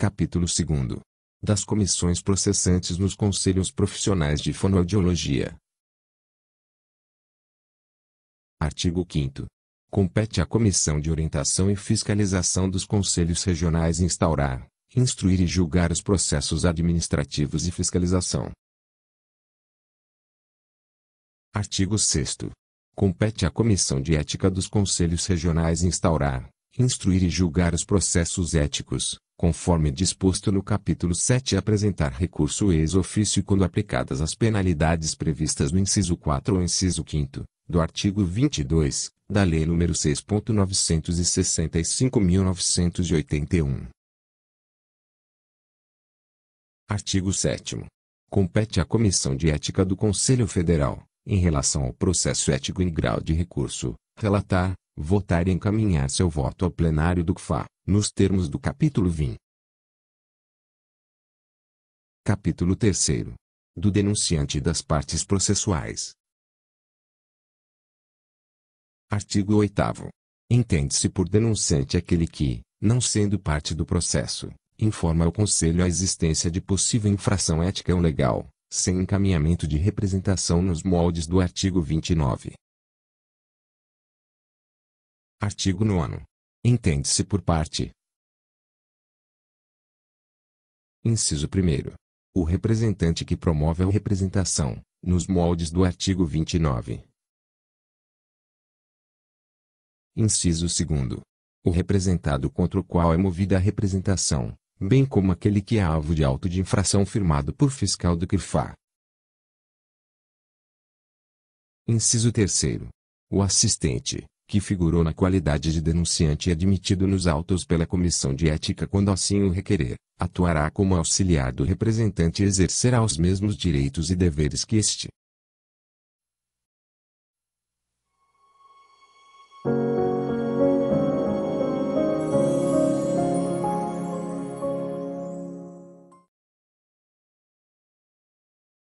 Capítulo 2. Das comissões processantes nos conselhos profissionais de fonoaudiologia. Artigo 5 Compete à Comissão de Orientação e Fiscalização dos Conselhos Regionais instaurar, instruir e julgar os processos administrativos e fiscalização. Artigo 6 Compete à Comissão de Ética dos Conselhos Regionais instaurar, instruir e julgar os processos éticos, conforme disposto no capítulo 7 apresentar recurso ex ofício quando aplicadas as penalidades previstas no inciso 4 ou inciso 5 do artigo 22 da Lei nº 6.965.981. Artigo 7 Compete à Comissão de Ética do Conselho Federal, em relação ao processo ético em grau de recurso, relatar, votar e encaminhar seu voto ao plenário do CFA nos termos do capítulo 20. Capítulo 3 Do denunciante das partes processuais. Artigo 8 Entende-se por denunciante aquele que, não sendo parte do processo, informa ao Conselho a existência de possível infração ética ou legal, sem encaminhamento de representação nos moldes do artigo 29. Artigo 9 Entende-se por parte. Inciso 1. O representante que promove a representação, nos moldes do artigo 29. Inciso 2. O representado contra o qual é movida a representação, bem como aquele que é alvo de auto de infração firmado por fiscal do CRIFA. Inciso 3. O assistente, que figurou na qualidade de denunciante e admitido nos autos pela Comissão de Ética quando assim o requerer, atuará como auxiliar do representante e exercerá os mesmos direitos e deveres que este.